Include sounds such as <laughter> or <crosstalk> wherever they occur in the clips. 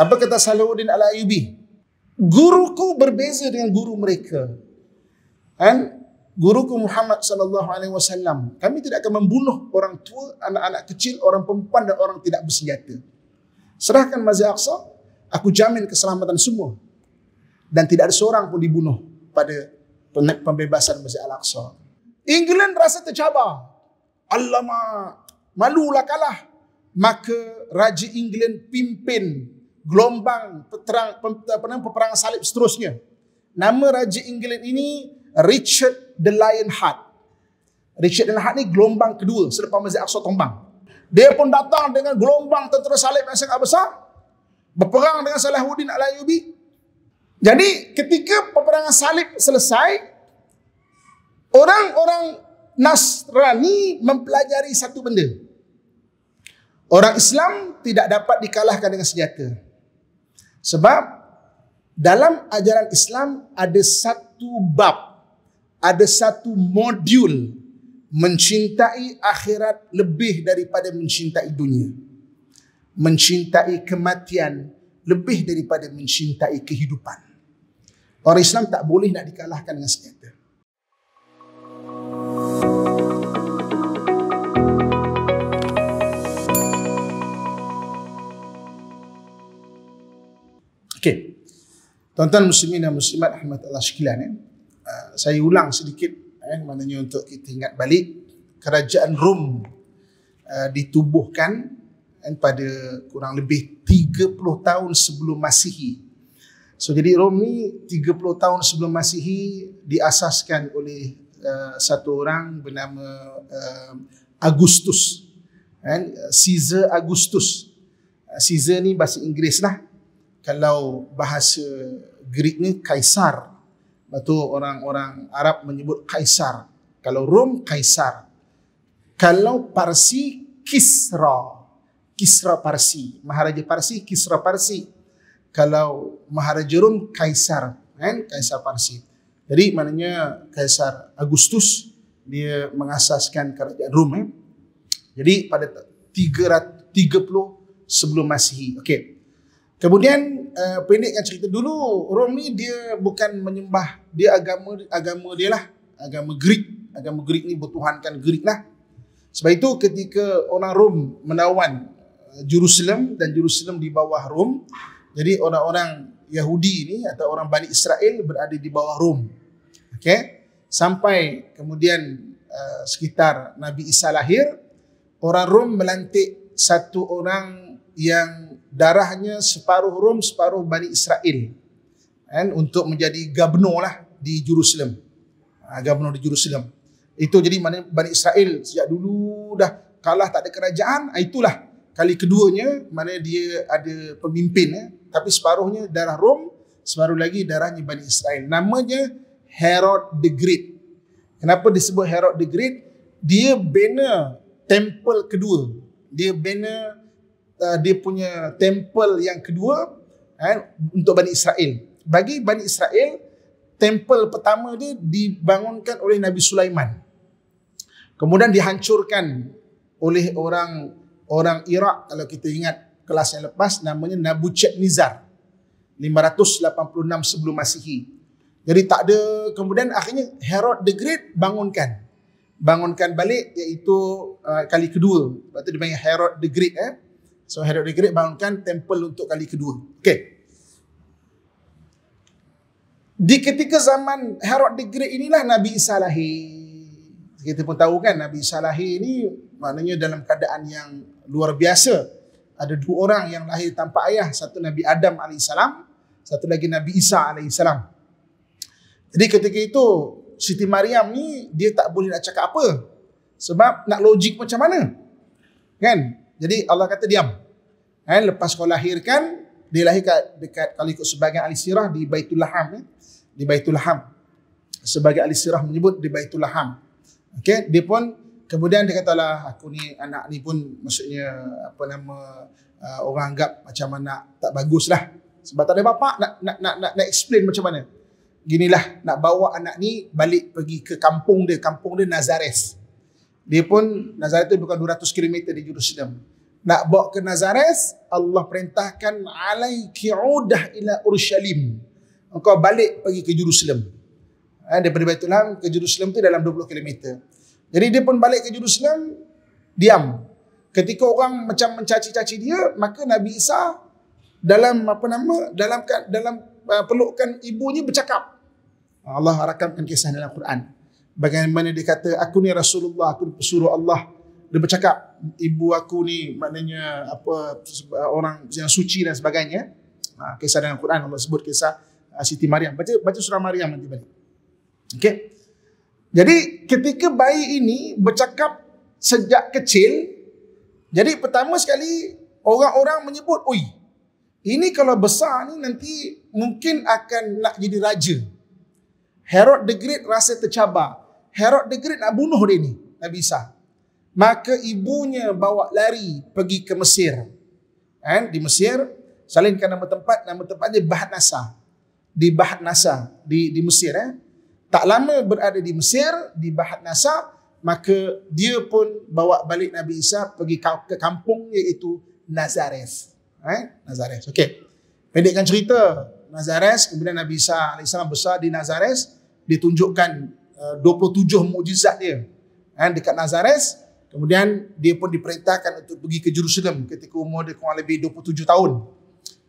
Apa kata Salahuddin Al-Ayubi? Guruku berbeza dengan guru mereka. Kan? Guruku Muhammad sallallahu alaihi wasallam, kami tidak akan membunuh orang tua, anak-anak kecil, orang perempuan dan orang tidak bersenjata. Serahkan Masjid Aqsa, aku jamin keselamatan semua. Dan tidak ada seorang pun dibunuh pada pembebasan Masjid Al-Aqsa. England rasa tercabar. Alamak, malulah kalah. Maka Raja England pimpin gelombang apa peperang, peperang salib seterusnya. Nama Raja Inggeris ini Richard the Lionheart. Richard the Lionheart ni gelombang kedua selepas Masjid Aqsa tombang. Dia pun datang dengan gelombang tentera salib yang sangat besar. Berperang dengan Salahuddin Al-Ayubi. Jadi ketika peperangan salib selesai, orang-orang Nasrani mempelajari satu benda. Orang Islam tidak dapat dikalahkan dengan senjata. Sebab dalam ajaran Islam ada satu bab, ada satu modul mencintai akhirat lebih daripada mencintai dunia. Mencintai kematian lebih daripada mencintai kehidupan. Orang Islam tak boleh nak dikalahkan dengan senjata. Tuan-tuan muslimin dan muslimat rahmat Allah sekalian eh? Ah, saya ulang sedikit eh maknanya untuk kita ingat balik kerajaan Rom ah, ditubuhkan eh, pada kurang lebih 30 tahun sebelum Masihi. So jadi Rom ni 30 tahun sebelum Masihi diasaskan oleh uh, satu orang bernama uh, Augustus. Eh, Caesar Augustus. Caesar ni bahasa Inggeris lah. Kalau bahasa Greek ni Kaisar. Lepas tu orang-orang Arab menyebut Kaisar. Kalau Rom, Kaisar. Kalau Parsi, Kisra. Kisra Parsi. Maharaja Parsi, Kisra Parsi. Kalau Maharaja Rom, Kaisar. Kan? Kaisar Parsi. Jadi maknanya Kaisar Agustus dia mengasaskan kerajaan Rom. Eh? Jadi pada 330 sebelum Masihi. Okey. Kemudian uh, eh, pendekkan cerita dulu Rom ni dia bukan menyembah dia agama agama dia lah agama Greek agama Greek ni bertuhankan Greek lah sebab itu ketika orang Rom menawan eh, Jerusalem dan Jerusalem di bawah Rom jadi orang-orang Yahudi ni atau orang Bani Israel berada di bawah Rom okey sampai kemudian uh, sekitar Nabi Isa lahir orang Rom melantik satu orang yang darahnya separuh Rom separuh Bani Israel kan untuk menjadi gabenor lah di Jerusalem ha, gabenor di Jerusalem itu jadi mana Bani Israel sejak dulu dah kalah tak ada kerajaan ha, itulah kali keduanya mana dia ada pemimpin eh? tapi separuhnya darah Rom separuh lagi darahnya Bani Israel namanya Herod the Great kenapa disebut Herod the Great dia bina temple kedua dia bina uh, dia punya temple yang kedua eh, untuk Bani Israel. Bagi Bani Israel, temple pertama dia dibangunkan oleh Nabi Sulaiman. Kemudian dihancurkan oleh orang orang Iraq kalau kita ingat kelas yang lepas namanya Nabuchadnezzar 586 sebelum Masihi. Jadi tak ada kemudian akhirnya Herod the Great bangunkan bangunkan balik iaitu uh, kali kedua. Waktu dia panggil Herod the Great eh. So Herod the Great bangunkan temple untuk kali kedua. Okay. Di ketika zaman Herod the Great inilah Nabi Isa lahir. Kita pun tahu kan Nabi Isa lahir ni maknanya dalam keadaan yang luar biasa. Ada dua orang yang lahir tanpa ayah. Satu Nabi Adam AS. Satu lagi Nabi Isa AS. Jadi ketika itu Siti Maryam ni dia tak boleh nak cakap apa. Sebab nak logik macam mana? Kan? Jadi Allah kata diam. Ha, lepas kau lahirkan, dia lahir kat, dekat kalau ikut sebagian ahli sirah di Baitul Laham. Eh? Di Baitul Laham. Sebagai ahli sirah menyebut di Baitul Laham. Okay? Dia pun, kemudian dia kata lah, aku ni anak ni pun maksudnya apa nama, uh, orang anggap macam mana tak bagus lah. Sebab tak ada bapa nak, nak, nak, nak, nak explain macam mana. Ginilah, nak bawa anak ni balik pergi ke kampung dia. Kampung dia Nazareth. Dia pun, Nazareth tu bukan 200 km di Jerusalem. Nak bawa ke Nazareth, Allah perintahkan alaiki udah ila Urushalim. Engkau balik pergi ke Jerusalem. Ha, daripada Baitul Ham ke Jerusalem tu dalam 20 km. Jadi dia pun balik ke Jerusalem, diam. Ketika orang macam mencaci-caci dia, maka Nabi Isa dalam apa nama dalam dalam uh, pelukan ibunya bercakap. Allah rakamkan kisah dalam Quran. Bagaimana dia kata, aku ni Rasulullah, aku suruh Allah dia bercakap ibu aku ni maknanya apa orang yang suci dan sebagainya ha, kisah dalam Quran Allah sebut kisah uh, Siti Maryam baca baca surah Maryam nanti balik okey jadi ketika bayi ini bercakap sejak kecil jadi pertama sekali orang-orang menyebut oi ini kalau besar ni nanti mungkin akan nak jadi raja Herod the Great rasa tercabar Herod the Great nak bunuh dia ni Nabi Isa Maka ibunya bawa lari pergi ke Mesir. Eh, di Mesir, salinkan nama tempat, nama tempat dia Bahad Nasa. Di Bahad Nasa, di, di Mesir. Eh. Tak lama berada di Mesir, di Bahad Nasa, maka dia pun bawa balik Nabi Isa pergi ke kampung iaitu Nazareth. Eh, Nazareth, okey. Pendekkan cerita, Nazareth, kemudian Nabi Isa AS besar di Nazareth, ditunjukkan 27 eh, mujizat dia. Eh, dekat Nazareth, Kemudian dia pun diperintahkan untuk pergi ke Jerusalem ketika umur dia kurang lebih 27 tahun.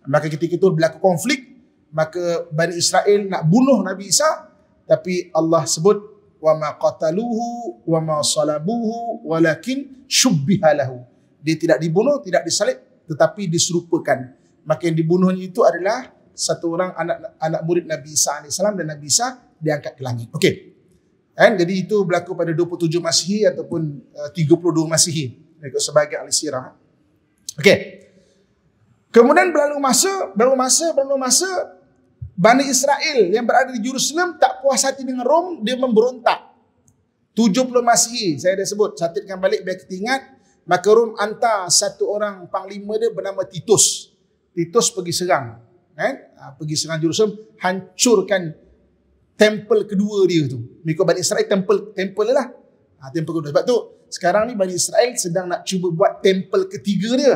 Maka ketika itu berlaku konflik, maka Bani Israel nak bunuh Nabi Isa tapi Allah sebut wa ma qataluhu wa ma salabuhu walakin shubbiha lahu. Dia tidak dibunuh, tidak disalib tetapi diserupakan. Maka yang dibunuh itu adalah satu orang anak anak murid Nabi Isa AS dan Nabi Isa diangkat ke langit. Okey. Kan? Jadi itu berlaku pada 27 Masihi ataupun uh, 32 Masihi. Ikut sebagai ahli sirah. Okey. Kemudian berlalu masa, berlalu masa, berlalu masa. Bani Israel yang berada di Jerusalem tak puas hati dengan Rom. Dia memberontak. 70 Masihi saya dah sebut. Catatkan balik biar kita ingat. Maka Rom hantar satu orang panglima dia bernama Titus. Titus pergi serang. Kan? Ah, pergi serang Jerusalem. Hancurkan temple kedua dia tu. Mereka Bani Israel temple temple lah. Ha, temple kedua. Sebab tu sekarang ni Bani Israel sedang nak cuba buat temple ketiga dia.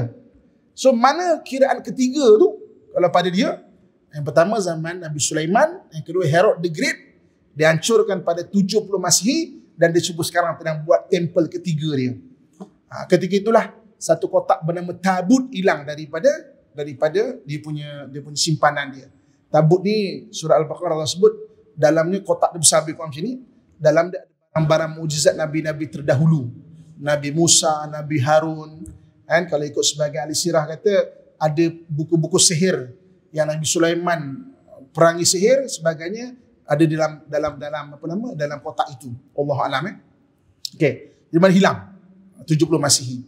So mana kiraan ketiga tu kalau pada dia? Yang pertama zaman Nabi Sulaiman. Yang kedua Herod the Great. Dihancurkan pada 70 Masihi. Dan dia cuba sekarang sedang buat temple ketiga dia. Ha, ketika itulah satu kotak bernama Tabut hilang daripada daripada dia punya dia punya simpanan dia. Tabut ni surah Al-Baqarah Allah sebut dalamnya kotak dia besar lebih kurang macam ni. Dalam dia ada gambaran mujizat Nabi-Nabi terdahulu. Nabi Musa, Nabi Harun. Kan? Kalau ikut sebagai ahli sirah kata, ada buku-buku sihir yang Nabi Sulaiman perangi sihir sebagainya ada dalam dalam dalam apa nama dalam kotak itu Allah alam eh okey di mana hilang 70 Masihi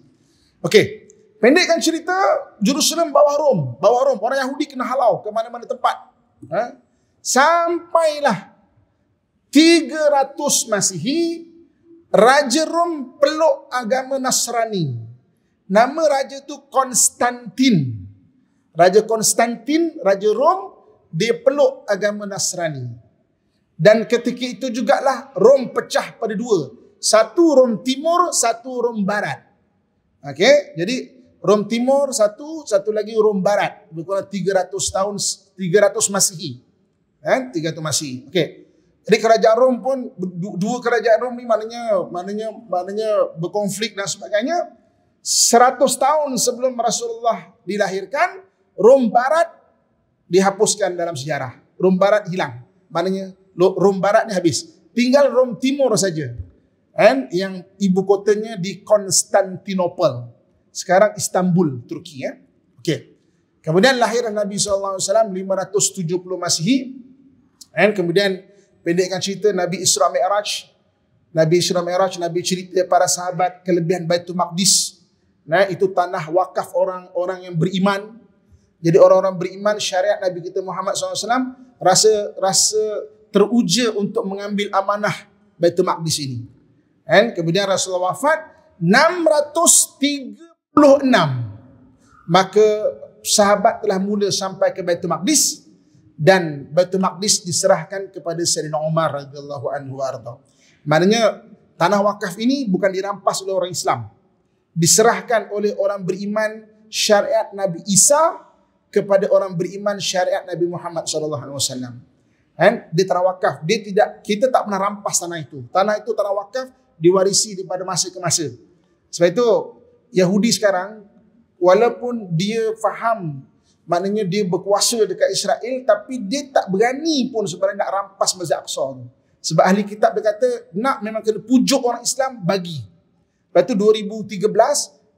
okey pendekkan cerita Jerusalem bawah Rom bawah Rom orang Yahudi kena halau ke mana-mana tempat ha? Sampailah 300 Masihi Raja Rom peluk agama Nasrani. Nama raja tu Konstantin. Raja Konstantin, Raja Rom, dia peluk agama Nasrani. Dan ketika itu jugalah Rom pecah pada dua. Satu Rom Timur, satu Rom Barat. Okay, jadi Rom Timur satu, satu lagi Rom Barat. Lebih kurang 300 tahun, 300 Masihi kan tiga itu masih okey jadi kerajaan Rom pun dua kerajaan Rom ni maknanya maknanya maknanya berkonflik dan sebagainya 100 tahun sebelum Rasulullah dilahirkan Rom Barat dihapuskan dalam sejarah Rom Barat hilang maknanya Rom Barat ni habis tinggal Rom Timur saja kan yang ibu kotanya di Konstantinopel sekarang Istanbul Turki ya okey Kemudian lahir Nabi SAW 570 Masihi dan kemudian pendekkan cerita Nabi Isra Mi'raj. Nabi Isra Mi'raj, Nabi cerita para sahabat kelebihan Baitul Maqdis. Nah, itu tanah wakaf orang-orang yang beriman. Jadi orang-orang beriman syariat Nabi kita Muhammad SAW rasa rasa teruja untuk mengambil amanah Baitul Maqdis ini. Dan kemudian Rasulullah wafat 636. Maka sahabat telah mula sampai ke Baitul Maqdis dan batu Maqdis diserahkan kepada Sayyidina Umar radhiyallahu anhu arda. Maknanya tanah wakaf ini bukan dirampas oleh orang Islam. Diserahkan oleh orang beriman syariat Nabi Isa kepada orang beriman syariat Nabi Muhammad sallallahu alaihi wasallam. Kan? Dia tanah wakaf. Dia tidak kita tak pernah rampas tanah itu. Tanah itu tanah wakaf diwarisi daripada masa ke masa. Sebab itu Yahudi sekarang walaupun dia faham Maknanya dia berkuasa dekat Israel tapi dia tak berani pun sebenarnya nak rampas Masjid Aqsa tu. Sebab ahli kitab dia kata nak memang kena pujuk orang Islam bagi. Lepas tu 2013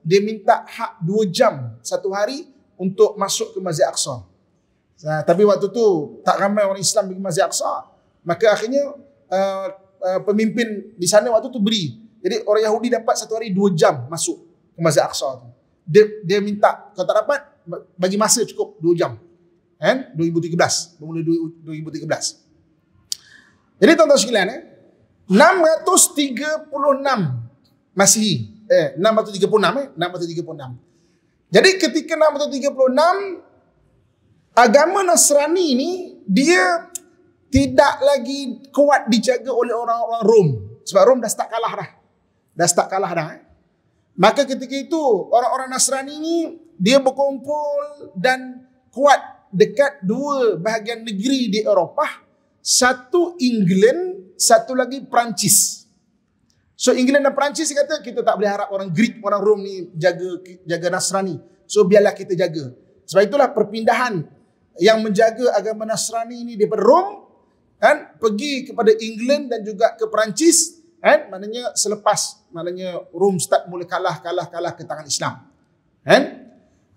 dia minta hak 2 jam satu hari untuk masuk ke Masjid Aqsa. Nah, tapi waktu tu tak ramai orang Islam pergi Masjid Aqsa. Maka akhirnya uh, uh, pemimpin di sana waktu tu beri. Jadi orang Yahudi dapat satu hari 2 jam masuk ke Masjid Aqsa tu. Dia, dia minta kalau tak dapat bagi masa cukup 2 jam. Kan? 2013. Bermula 2013. Jadi tahun tuan sekalian eh 636 Masihi. Eh 636 eh 636. Jadi ketika 636 agama Nasrani ni dia tidak lagi kuat dijaga oleh orang-orang Rom. Sebab Rom dah start kalah dah. Dah start kalah dah. Eh? Maka ketika itu orang-orang Nasrani ni dia berkumpul dan kuat dekat dua bahagian negeri di Eropah. Satu England, satu lagi Perancis. So England dan Perancis kata kita tak boleh harap orang Greek, orang Rom ni jaga jaga Nasrani. So biarlah kita jaga. Sebab itulah perpindahan yang menjaga agama Nasrani ini daripada Rom kan pergi kepada England dan juga ke Perancis kan maknanya selepas maknanya Rom start mula kalah kalah kalah ke tangan Islam. Kan?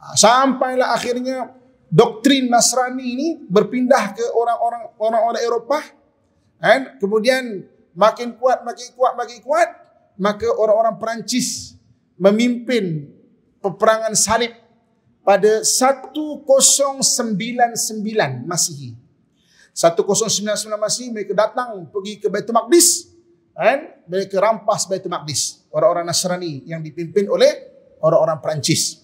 Ah, sampailah akhirnya doktrin Nasrani ini berpindah ke orang-orang orang-orang Eropah. And kemudian makin kuat, makin kuat, makin kuat. Maka orang-orang Perancis memimpin peperangan salib pada 1099 Masihi. 1099 Masihi mereka datang pergi ke Baitul Maqdis. And mereka rampas Baitul Maqdis. Orang-orang Nasrani yang dipimpin oleh orang-orang Perancis.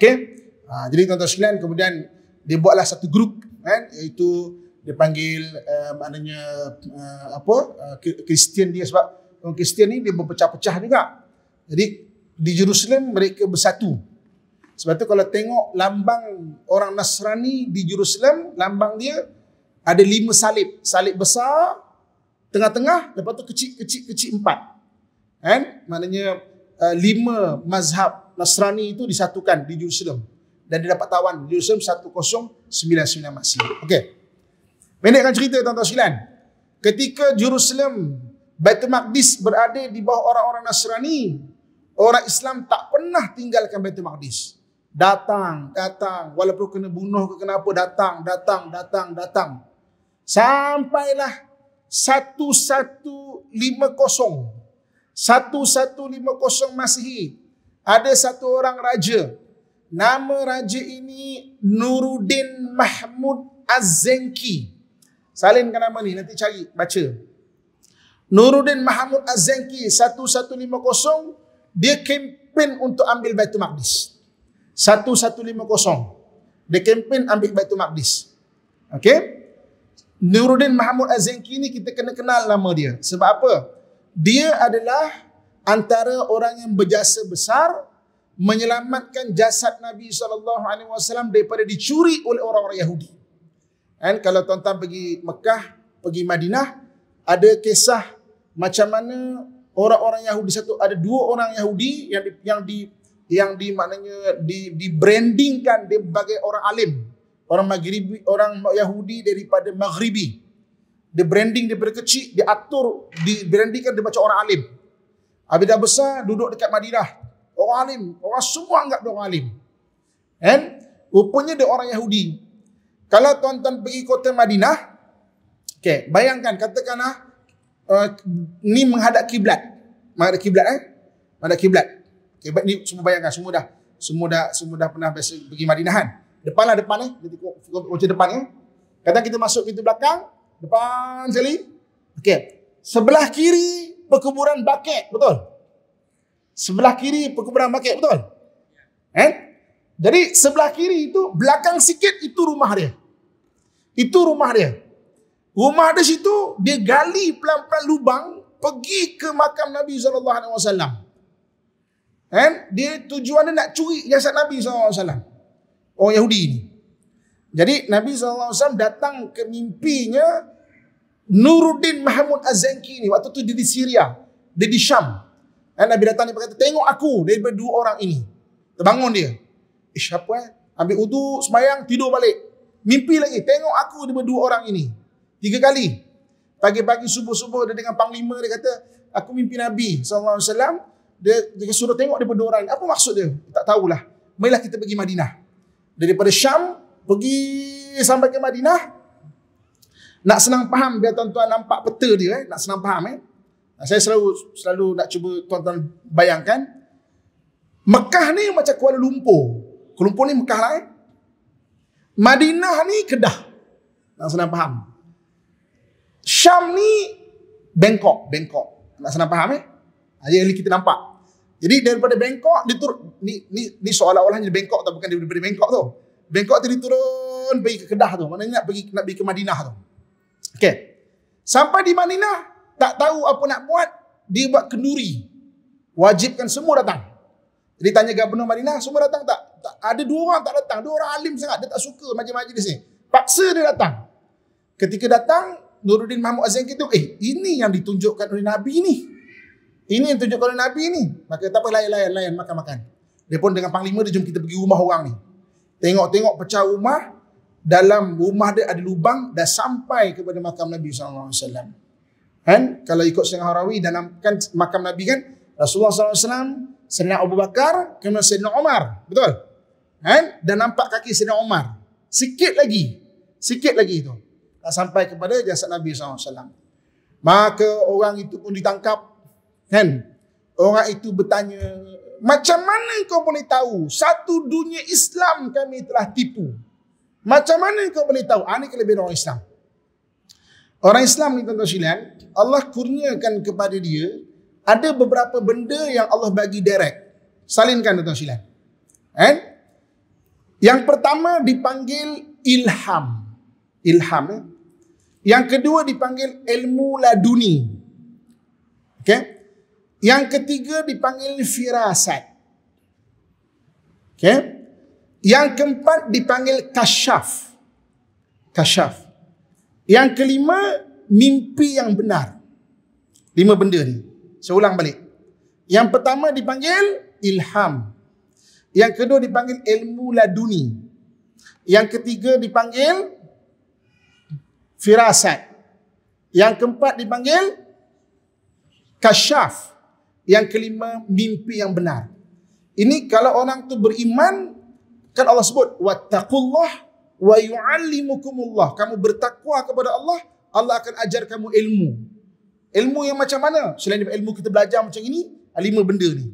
Okay? Ha, jadi tuan-tuan sekalian kemudian dia buatlah satu grup kan iaitu dia panggil uh, maknanya uh, apa uh, Kristian dia sebab orang Kristian ni dia berpecah-pecah juga. Jadi di Jerusalem mereka bersatu. Sebab tu kalau tengok lambang orang Nasrani di Jerusalem, lambang dia ada lima salib. Salib besar, tengah-tengah, lepas tu kecil-kecil-kecil empat. Kan? Maknanya uh, lima mazhab Nasrani itu disatukan di Jerusalem dan dia dapat tawan di Jerusalem 1099 Masih. Okey. akan cerita tuan-tuan sekalian. Ketika Jerusalem Baitul Maqdis berada di bawah orang-orang Nasrani, orang Islam tak pernah tinggalkan Baitul Maqdis. Datang, datang, walaupun kena bunuh ke kenapa, datang, datang, datang, datang. Sampailah 1150 1150 Masihi ada satu orang raja. Nama raja ini Nuruddin Mahmud Az-Zenki. Salinkan nama ni, nanti cari, baca. Nuruddin Mahmud Az-Zenki 1150, dia kempen untuk ambil Baitul Maqdis. 1150, dia kempen ambil Baitul Maqdis. Okey? Nuruddin Mahmud Az-Zenki ni kita kena kenal nama dia. Sebab apa? Dia adalah antara orang yang berjasa besar menyelamatkan jasad Nabi sallallahu alaihi wasallam daripada dicuri oleh orang-orang Yahudi. Kan kalau tuan-tuan pergi Mekah, pergi Madinah, ada kisah macam mana orang-orang Yahudi satu ada dua orang Yahudi yang di, yang di yang di maknanya di di brandingkan dia sebagai orang alim. Orang Maghribi, orang Yahudi daripada Maghribi. Dia branding daripada kecil, dia atur, di brandingkan dia macam orang alim. Habis dah besar duduk dekat Madinah. Orang alim. Orang semua anggap dia orang alim. And rupanya dia orang Yahudi. Kalau tuan-tuan pergi kota Madinah. Okay, bayangkan katakanlah uh, eh, ni menghadap kiblat. Menghadap kiblat eh? Menghadap kiblat. Okay, ni semua bayangkan semua dah semua dah semua dah pernah biasa pergi Madinah kan. lah, depan eh. Jadi kau depan eh. Kadang kita masuk pintu belakang, depan sekali. okay, Sebelah kiri perkuburan bakit, betul? Sebelah kiri perkuburan bakit, betul? Eh? Jadi sebelah kiri itu, belakang sikit itu rumah dia. Itu rumah dia. Rumah dia situ, dia gali pelan-pelan lubang, pergi ke makam Nabi SAW. Eh? Dia tujuan dia nak curi jasad Nabi SAW. Orang Yahudi ini. Jadi Nabi SAW datang ke mimpinya Nuruddin Mahmud Az-Zanki ni waktu tu dia di Syria, dia di Syam. Dan eh, Nabi datang dia berkata, "Tengok aku daripada dua orang ini." Terbangun dia. Eh siapa eh? Ambil uduk, semayang, tidur balik. Mimpi lagi, tengok aku daripada dua orang ini. Tiga kali. Pagi-pagi subuh-subuh dia dengan panglima dia kata, "Aku mimpi Nabi saw. Dia, dia suruh tengok daripada berdua orang ini. Apa maksud dia? Tak tahulah. Mailah kita pergi Madinah. Daripada Syam pergi sampai ke Madinah, nak senang faham biar tuan-tuan nampak peta dia eh. Nak senang faham eh. Saya selalu selalu nak cuba tuan-tuan bayangkan. Mekah ni macam Kuala Lumpur. Kuala Lumpur ni Mekah lah eh. Madinah ni Kedah. Nak senang faham. Syam ni Bangkok. Bangkok. Nak senang faham eh. Yang ni kita nampak. Jadi daripada Bangkok dia turun ni ni ni seolah-olah hanya Bangkok tak bukan daripada Bangkok tu. Bangkok tu dia turun pergi ke Kedah tu. Maknanya nak pergi nak pergi ke Madinah tu. Okay. Sampai di Madinah, tak tahu apa nak buat, dia buat kenduri. Wajibkan semua datang. Jadi tanya gubernur Madinah, semua datang tak? tak? Ada dua orang tak datang. Dua orang alim sangat. Dia tak suka majlis-majlis ni. Paksa dia datang. Ketika datang, Nuruddin Mahmud Azim kata, eh, ini yang ditunjukkan oleh Nabi ni. Ini yang ditunjukkan oleh Nabi ni. Maka tak apa, layan-layan, layan, makan-makan. Dia pun dengan panglima, dia jom kita pergi rumah orang ni. Tengok-tengok pecah rumah, dalam rumah dia ada lubang dah sampai kepada makam Nabi SAW. Kan kalau ikut Sahih Harawi dalam kan makam Nabi kan Rasulullah SAW. alaihi Abu Bakar kemudian Sayyidina Omar betul? Kan dan nampak kaki Sayyidina Omar Sikit lagi. Sikit lagi itu. Dah sampai kepada jasad Nabi SAW. Maka orang itu pun ditangkap. Kan? Orang itu bertanya, "Macam mana kau boleh tahu satu dunia Islam kami telah tipu?" Macam mana kau boleh tahu? Ini ah, kelebihan orang Islam. Orang Islam ni tuan-tuan silian, Allah kurniakan kepada dia, ada beberapa benda yang Allah bagi direct. Salinkan tuan-tuan silian. And? Eh? Yang pertama dipanggil ilham. Ilham eh? Yang kedua dipanggil ilmu laduni. Okay? Yang ketiga dipanggil firasat. Okay? Yang keempat dipanggil kasyaf. Kasyaf. Yang kelima, mimpi yang benar. Lima benda ni. Saya ulang balik. Yang pertama dipanggil ilham. Yang kedua dipanggil ilmu laduni. Yang ketiga dipanggil firasat. Yang keempat dipanggil kasyaf. Yang kelima mimpi yang benar. Ini kalau orang tu beriman, Kan Allah sebut wattaqullah wa yuallimukumullah. Kamu bertakwa kepada Allah, Allah akan ajar kamu ilmu. Ilmu yang macam mana? Selain ilmu kita belajar macam ini, lima benda ni.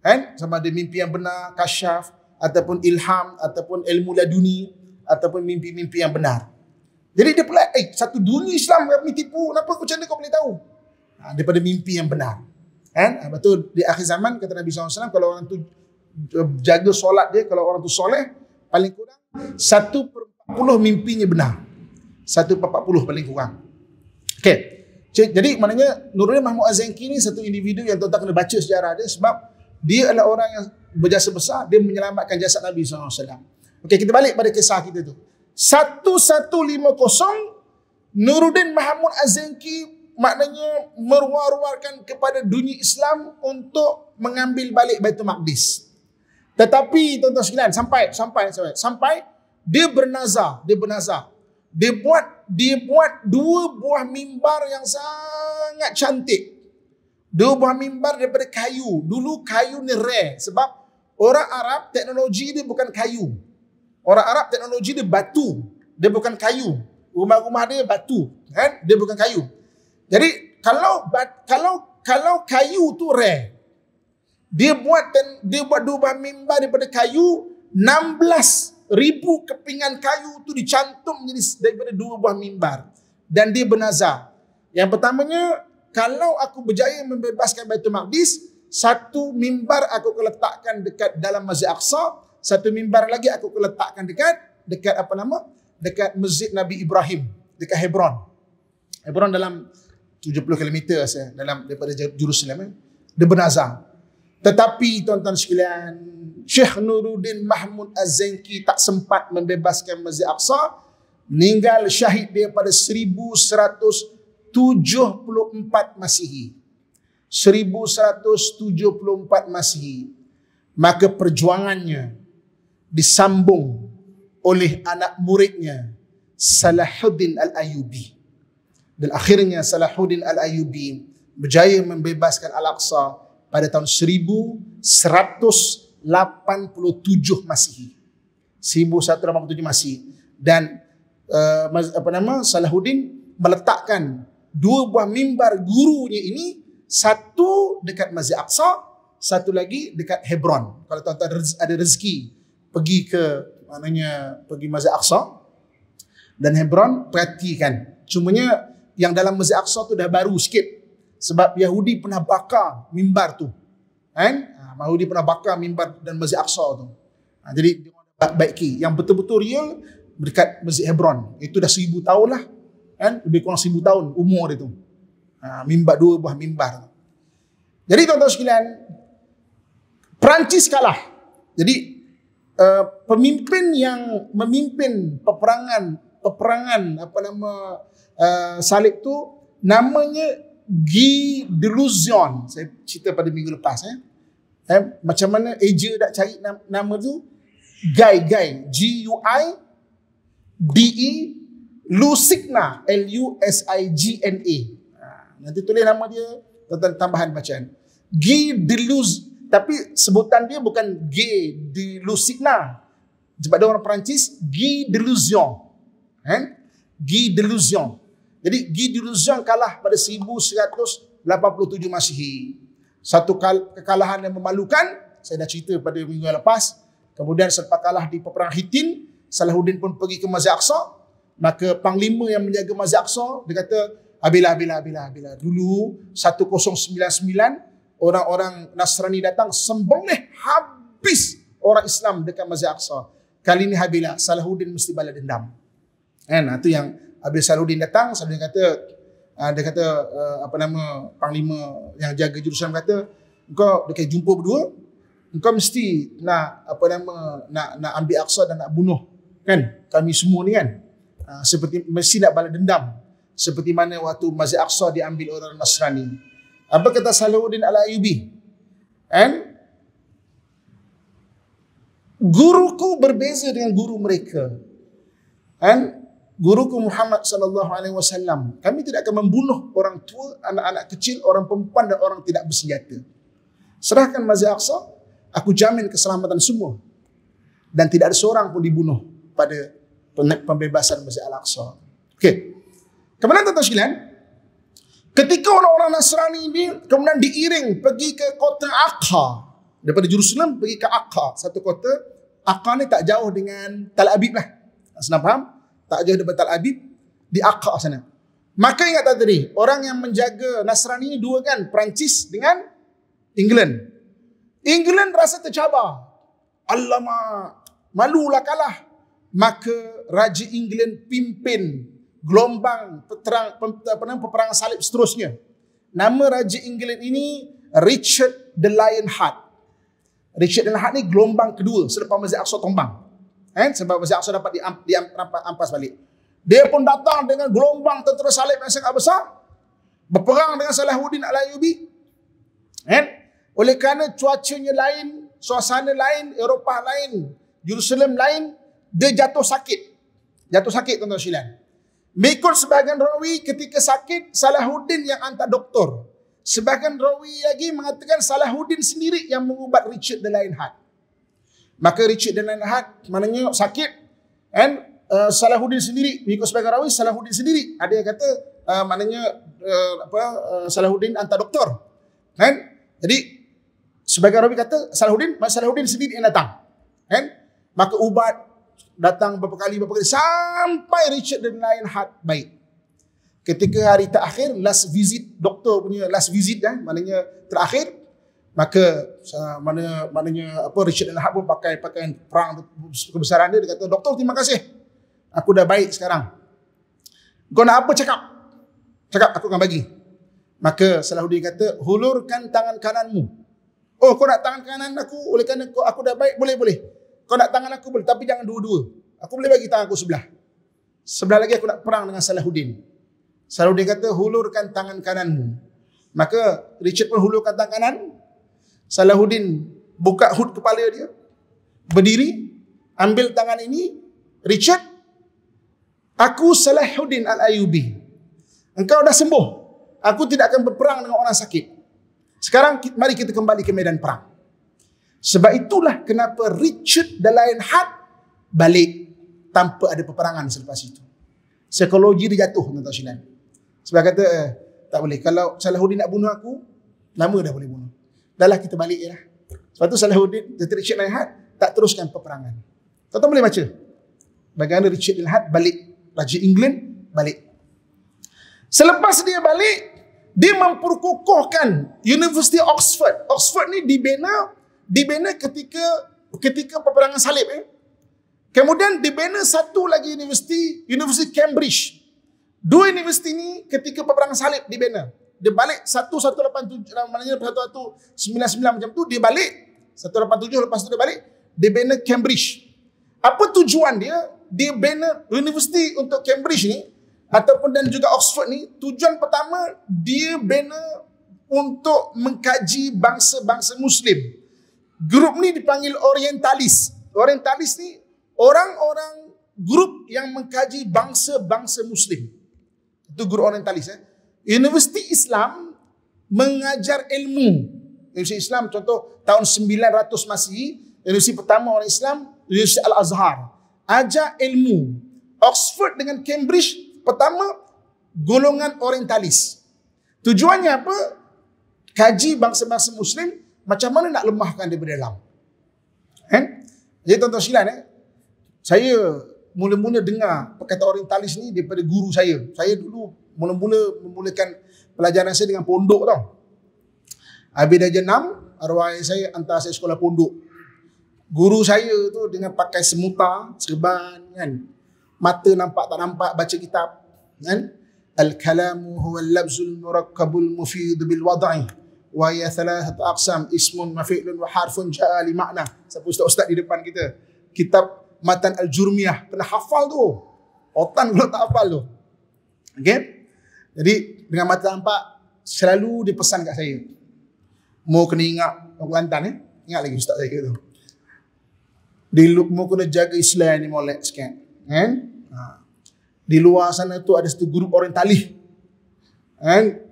Kan? Sama ada mimpi yang benar, kasyaf, ataupun ilham, ataupun ilmu laduni, ataupun mimpi-mimpi yang benar. Jadi dia pula, eh, satu dunia Islam yang kami tipu. Kenapa kau macam mana kau boleh tahu? Ha, daripada mimpi yang benar. Kan? Ha, tu di akhir zaman kata Nabi SAW, kalau orang tu Eh, jaga solat dia kalau orang tu soleh paling kurang satu per empat puluh mimpinya benar. satu per empat puluh paling kurang. Okey. Jadi maknanya Nurul Mahmud Azengki ni satu individu yang tuan-tuan kena baca sejarah dia sebab dia adalah orang yang berjasa besar, dia menyelamatkan jasad Nabi SAW alaihi wasallam. Okey, kita balik pada kisah kita tu. 1150 Nuruddin Mahmud Azengki maknanya meruar-ruarkan kepada dunia Islam untuk mengambil balik Baitul Maqdis. Tetapi tuan-tuan sekalian sampai sampai sampai sampai dia bernazar, dia bernazar. Dia buat dia buat dua buah mimbar yang sangat cantik. Dua buah mimbar daripada kayu. Dulu kayu ni rare sebab orang Arab teknologi dia bukan kayu. Orang Arab teknologi dia batu. Dia bukan kayu. Rumah-rumah dia batu, kan? Dia bukan kayu. Jadi kalau kalau kalau kayu tu rare, dia buat ten, dia buat dua mimbar daripada kayu 16 ribu kepingan kayu itu dicantum jadi daripada dua buah mimbar dan dia bernazar yang pertamanya kalau aku berjaya membebaskan Baitul Maqdis satu mimbar aku keletakkan dekat dalam Masjid Aqsa satu mimbar lagi aku keletakkan dekat dekat apa nama dekat Masjid Nabi Ibrahim dekat Hebron Hebron dalam 70 km saya dalam daripada Jerusalem eh? dia bernazar tetapi tuan-tuan sekalian, Syekh Nuruddin Mahmud Az-Zainqi tak sempat membebaskan Masjid Aqsa, Ninggal syahid dia pada 1174 Masihi. 1174 Masihi. Maka perjuangannya disambung oleh anak muridnya Salahuddin Al-Ayubi. Dan akhirnya Salahuddin Al-Ayubi berjaya membebaskan Al-Aqsa pada tahun 1187 Masihi. 1187 Masihi dan uh, apa nama Salahuddin meletakkan dua buah mimbar gurunya ini satu dekat Masjid Aqsa, satu lagi dekat Hebron. Kalau tuan-tuan ada rezeki pergi ke maknanya pergi Masjid Aqsa dan Hebron perhatikan. Cumanya yang dalam Masjid Aqsa tu dah baru sikit sebab Yahudi pernah bakar mimbar tu. Kan? Ha, Yahudi pernah bakar mimbar dan Masjid Aqsa tu. Ha, jadi dia baiki. Yang betul-betul real dekat Masjid Hebron. Itu dah seribu tahun lah. Kan? Lebih kurang seribu tahun umur dia tu. Ha, mimbar dua buah mimbar. Jadi tuan-tuan sekalian, Perancis kalah. Jadi uh, pemimpin yang memimpin peperangan peperangan apa nama uh, salib tu namanya gi delusion saya cerita pada minggu lepas eh, eh macam mana eja nak cari nama, nama tu Guy Guy g u i d e lusigna l u s i g n a ha, nanti tulis nama dia tentang tambahan bacaan gi delus tapi sebutan dia bukan gi delusigna sebab dia orang perancis gi delusion eh gi delusion jadi Gideon Zhang kalah pada 1187 Masihi. Satu kekalahan yang memalukan. Saya dah cerita pada minggu yang lepas. Kemudian selepas kalah di peperangan Hitin, Salahuddin pun pergi ke Masjid Aqsa. Maka panglima yang menjaga Masjid Aqsa, dia kata, habislah, habislah, habislah, habislah. Dulu 1099, orang-orang Nasrani datang sembelih habis orang Islam dekat Masjid Aqsa. Kali ini habislah, Salahuddin mesti bala dendam. Kan? Itu yang... Abdul Saluddin datang, Saluddin kata uh, dia kata uh, apa nama panglima yang jaga jurusan kata, engkau dekat jumpa berdua, engkau mesti nak apa nama nak nak ambil aksa dan nak bunuh kan kami semua ni kan. Uh, seperti mesti nak balas dendam seperti mana waktu Masjid Aqsa diambil orang Nasrani. Apa kata Saluddin Al-Ayyubi? Kan? Guruku berbeza dengan guru mereka. Kan? guruku Muhammad sallallahu alaihi wasallam kami tidak akan membunuh orang tua anak-anak kecil orang perempuan dan orang tidak bersenjata serahkan Masjid Aqsa aku jamin keselamatan semua dan tidak ada seorang pun dibunuh pada pembebasan Masjid Al-Aqsa okey kemudian tuan-tuan sekalian ketika orang-orang Nasrani ini kemudian diiring pergi ke kota Aqsa daripada Jerusalem pergi ke Aqsa satu kota Aqsa ni tak jauh dengan Tel Abib lah senang faham tak jauh daripada Tal Abib Di Aqa sana Maka ingat tak tadi Orang yang menjaga Nasrani ni dua kan Perancis dengan England England rasa tercabar Alamak Malulah kalah Maka Raja England pimpin gelombang peterang, peperang salib seterusnya. Nama Raja England ini Richard the Lionheart. Richard the Lionheart ni gelombang kedua selepas Masjid Aqsa tombang. Eh, sebab Masjid Aqsa dapat diampas balik. Dia pun datang dengan gelombang tentera salib yang sangat besar. Berperang dengan Salahuddin Al-Ayubi. Eh, oleh kerana cuacanya lain, suasana lain, Eropah lain, Jerusalem lain, dia jatuh sakit. Jatuh sakit tuan-tuan silan. Mikul sebahagian rawi ketika sakit, Salahuddin yang hantar doktor. Sebahagian rawi lagi mengatakan Salahuddin sendiri yang mengubat Richard the Lionheart. Maka Richard dan Nain Ahad maknanya sakit. And uh, Salahuddin sendiri, mengikut sebagai rawi, Salahuddin sendiri. Ada yang kata uh, maknanya uh, apa, uh, Salahuddin hantar doktor. and Jadi sebagai rawi kata Salahuddin, Salahuddin sendiri yang datang. and Maka ubat datang beberapa kali, beberapa kali. Sampai Richard dan lain-lain hat baik. Ketika hari terakhir, last visit doktor punya last visit kan, maknanya terakhir, maka mana mananya apa Richard Al-Hab pun pakai pakaian perang kebesaran dia dia kata doktor terima kasih aku dah baik sekarang kau nak apa cakap cakap aku akan bagi maka Salahuddin kata hulurkan tangan kananmu oh kau nak tangan kanan aku oleh kerana kau aku dah baik boleh boleh kau nak tangan aku boleh tapi jangan dua-dua aku boleh bagi tangan aku sebelah sebelah lagi aku nak perang dengan Salahuddin Salahuddin kata hulurkan tangan kananmu maka Richard pun hulurkan tangan kanan Salahuddin buka hood kepala dia. Berdiri. Ambil tangan ini. Richard. Aku Salahuddin Al-Ayubi. Engkau dah sembuh. Aku tidak akan berperang dengan orang sakit. Sekarang mari kita kembali ke medan perang. Sebab itulah kenapa Richard dan lain hat balik tanpa ada peperangan selepas itu. Psikologi dia jatuh tuan-tuan Sebab kata eh, tak boleh kalau Salahuddin nak bunuh aku, lama dah boleh bunuh. Dah dahlah kita balik ya. Sebab tu Salahuddin, Datuk Richard Nahat tak teruskan peperangan. Tuan-tuan boleh baca. Bagaimana Richard Nahat balik. Raja England balik. Selepas dia balik, dia memperkukuhkan University Oxford. Oxford ni dibina dibina ketika ketika peperangan salib eh. Kemudian dibina satu lagi universiti, University Cambridge. Dua universiti ni ketika peperangan salib dibina dia balik 1187 mana dia satu satu 99 macam tu dia balik 187 lepas tu dia balik dia bina Cambridge. Apa tujuan dia? Dia bina universiti untuk Cambridge ni ataupun dan juga Oxford ni tujuan pertama dia bina untuk mengkaji bangsa-bangsa muslim. Grup ni dipanggil Orientalis. Orientalis ni orang-orang grup yang mengkaji bangsa-bangsa muslim. Itu grup Orientalis eh. Universiti Islam mengajar ilmu. Universiti Islam contoh tahun 900 Masih, universiti pertama orang Islam, Universiti Al-Azhar. Ajar ilmu. Oxford dengan Cambridge pertama golongan orientalis. Tujuannya apa? Kaji bangsa-bangsa Muslim macam mana nak lemahkan daripada dalam. Eh? Jadi tuan-tuan silan eh? Saya mula-mula dengar perkataan orientalis ni daripada guru saya. Saya dulu mula-mula memulakan pelajaran saya dengan pondok tau. Habis dah jenam, arwah ayah saya hantar saya sekolah pondok. Guru saya tu dengan pakai semuta, serban kan. Mata nampak tak nampak baca kitab kan. Al-kalamu huwa al-labzul murakkabul mufid bil wadai. wa ya thalathat aqsam ismun wa wa harfun ja'a li ma'na. Siapa ustaz ustaz di depan kita? Kitab Matan Al-Jurmiyah. Kena hafal tu. Otan kalau tak hafal tu. Okay? Jadi dengan mata nampak selalu dipesan pesan kat saya. Mau kena ingat orang Kelantan ni, eh? ingat lagi ustaz saya tu. Di lu, mau kena jaga Islam ni molek sikit. Kan? Ha. Di luar sana tu ada satu grup orang talih. Kan?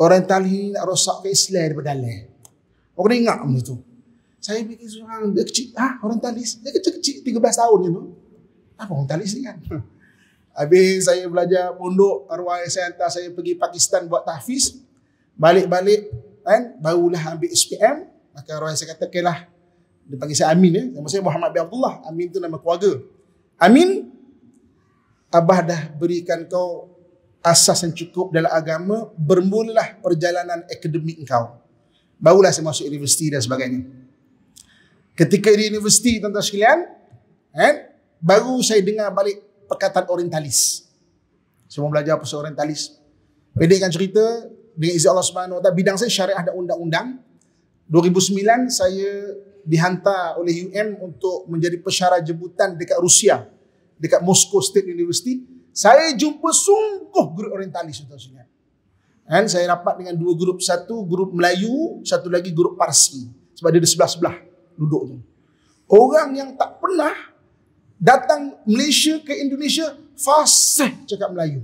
Orang talih nak rosak ke Islam daripada dalam. mau kena ingat benda tu. Saya fikir seorang dia kecil, ah ha? orang talih, dia kecil-kecil 13 tahun je tu. Apa orang talih ni kan? <laughs> Habis saya belajar pondok, arwah saya hantar saya pergi Pakistan buat tahfiz. Balik-balik, kan? Barulah ambil SPM. Maka arwah saya kata, okeylah. Dia panggil saya Amin. Eh. Nama saya Muhammad bin Abdullah. Amin tu nama keluarga. Amin, Abah dah berikan kau asas yang cukup dalam agama. Bermulalah perjalanan akademik kau. Barulah saya masuk universiti dan sebagainya. Ketika di universiti, tuan-tuan sekalian, kan? Eh, baru saya dengar balik Perkataan Orientalis. Semua belajar pasal Orientalis. Pendekkan cerita, dengan izin Allah Subhanahu Wa Taala bidang saya syariah dan undang-undang. 2009 saya dihantar oleh UM untuk menjadi pesyarah jemputan dekat Rusia, dekat Moscow State University. Saya jumpa sungguh grup Orientalis itu sebenarnya. Dan saya rapat dengan dua grup, satu grup Melayu, satu lagi grup Parsi. Sebab dia di sebelah-sebelah duduk tu. Orang yang tak pernah datang Malaysia ke Indonesia fasih cakap Melayu.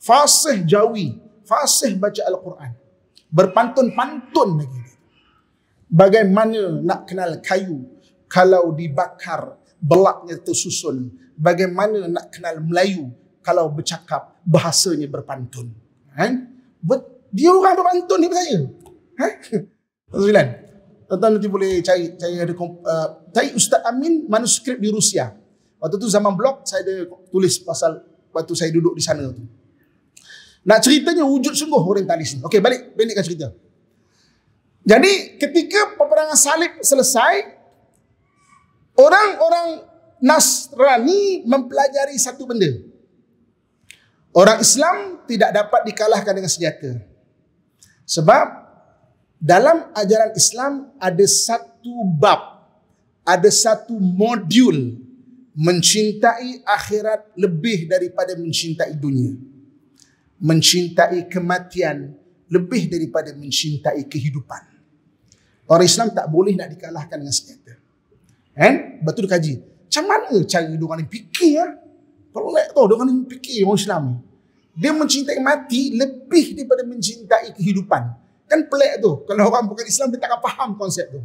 Fasih Jawi, fasih baca Al-Quran. Berpantun-pantun lagi. Bagaimana nak kenal kayu kalau dibakar belaknya tersusun? Bagaimana nak kenal Melayu kalau bercakap bahasanya berpantun? Ha? Dia orang berpantun ni percaya. Ha? <laughs> Tuan-tuan nanti boleh cari, cari, ada, uh, cari Ustaz Amin manuskrip di Rusia. Waktu tu zaman blog saya ada tulis pasal waktu saya duduk di sana tu. Nak ceritanya wujud sungguh orientalis ni. Okey, balik pendekkan cerita. Jadi ketika peperangan salib selesai, orang-orang Nasrani mempelajari satu benda. Orang Islam tidak dapat dikalahkan dengan senjata. Sebab dalam ajaran Islam ada satu bab, ada satu modul mencintai akhirat lebih daripada mencintai dunia mencintai kematian lebih daripada mencintai kehidupan orang Islam tak boleh nak dikalahkan dengan senjata kan eh? betul kaji macam mana cara dia orang ni fikir ah pelik tau dia orang ni fikir orang Islam dia mencintai mati lebih daripada mencintai kehidupan kan pelik tu kalau orang bukan Islam dia takkan faham konsep tu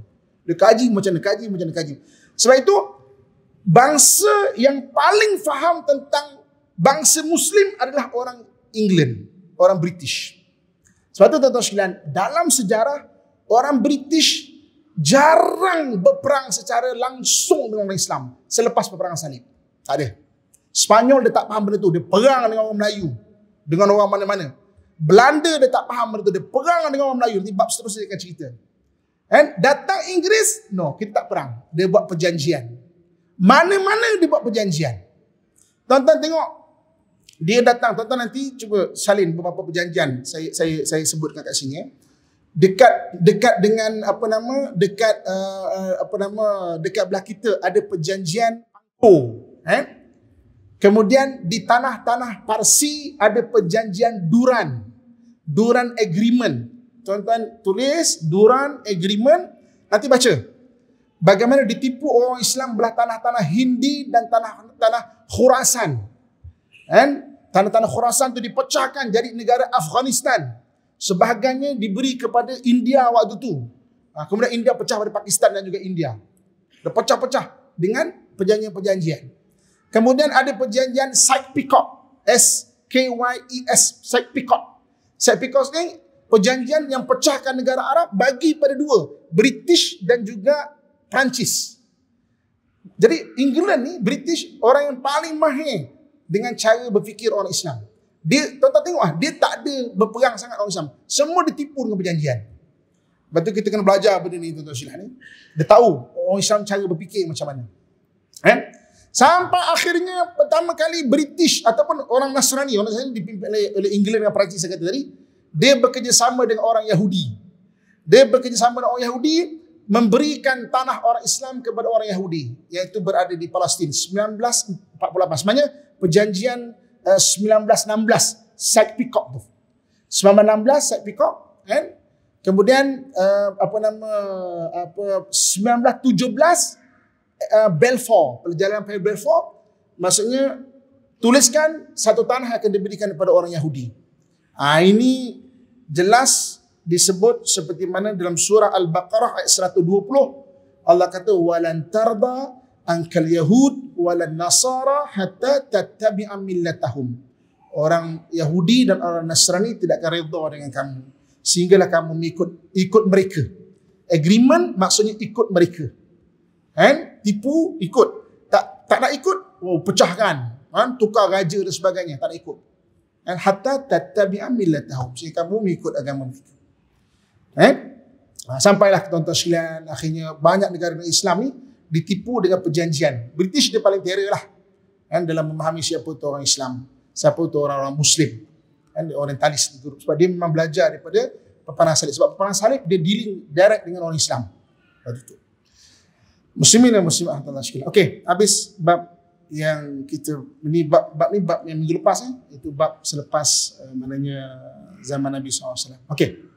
dia kaji macam mana kaji macam mana kaji sebab itu bangsa yang paling faham tentang bangsa muslim adalah orang England, orang British. Sebab itu tuan-tuan sekalian, dalam sejarah orang British jarang berperang secara langsung dengan orang Islam selepas peperangan salib. Tak ada. Spanyol dia tak faham benda tu. Dia perang dengan orang Melayu. Dengan orang mana-mana. Belanda dia tak faham benda tu. Dia perang dengan orang Melayu. Nanti bab seterusnya dia akan cerita. And datang Inggeris, no, kita tak perang. Dia buat perjanjian. Mana-mana dia buat perjanjian. Tonton, tengok. Dia datang. Tonton nanti cuba salin beberapa perjanjian. Saya saya saya sebutkan kat sini. Eh. Dekat dekat dengan apa nama. Dekat uh, apa nama. Dekat belah kita ada perjanjian. Oh. Eh. Kemudian di tanah-tanah Parsi ada perjanjian Duran. Duran Agreement. Tuan-tuan tulis Duran Agreement. Nanti baca. Bagaimana ditipu orang Islam belah tanah-tanah Hindi dan tanah-tanah Khurasan. Kan? Tanah-tanah Khurasan itu dipecahkan jadi negara Afghanistan. Sebahagiannya diberi kepada India waktu itu. Ha, kemudian India pecah pada Pakistan dan juga India. Dia pecah-pecah dengan perjanjian-perjanjian. Kemudian ada perjanjian Syed Peacock. S-K-Y-E-S. Syed Peacock. Syed Peacock ini perjanjian yang pecahkan negara Arab bagi pada dua. British dan juga Perancis. Jadi England ni British orang yang paling mahir dengan cara berfikir orang Islam. Dia tuan-tuan ah, dia tak ada berperang sangat orang Islam. Semua ditipu dengan perjanjian. Lepas tu kita kena belajar benda ni tuan silah eh. ni. Dia tahu orang Islam cara berfikir macam mana. Eh? Sampai akhirnya pertama kali British ataupun orang Nasrani, orang Nasrani dipimpin oleh, oleh England dengan Perancis saya kata tadi, dia bekerjasama dengan orang Yahudi. Dia bekerjasama dengan orang Yahudi, memberikan tanah orang Islam kepada orang Yahudi yaitu berada di Palestin 1948 sebenarnya perjanjian uh, 1916 Syed Peacock tu 1916 Syed Peacock kan kemudian uh, apa nama apa 1917 uh, eh, Belfort perjalanan pergi Belfort maksudnya tuliskan satu tanah akan diberikan kepada orang Yahudi ha, ini jelas disebut seperti mana dalam surah Al-Baqarah ayat 120 Allah kata walan tarda angkal yahud walan nasara hatta tattabi'a millatahum orang Yahudi dan orang Nasrani tidak akan redha dengan kamu sehinggalah kamu ikut ikut mereka agreement maksudnya ikut mereka kan tipu ikut tak tak nak ikut oh pecahkan kan tukar raja dan sebagainya tak nak ikut dan hatta tattabi'a millatahum sehingga kamu ikut agama mereka Eh? Ha, sampailah tuan-tuan sekalian, akhirnya banyak negara-negara Islam ni ditipu dengan perjanjian. British dia paling terer lah kan, dalam memahami siapa tu orang Islam, siapa tu orang-orang Muslim. Kan, orientalis itu. Sebab dia memang belajar daripada peperangan salib. Sebab peperangan salib dia dealing direct dengan orang Islam. Lepas itu. Muslimin dan Muslimah Tuan-Tuan Okey, habis bab yang kita ini bab bab ni bab yang minggu lepas ni eh? itu bab selepas uh, maknanya zaman Nabi SAW. Okey.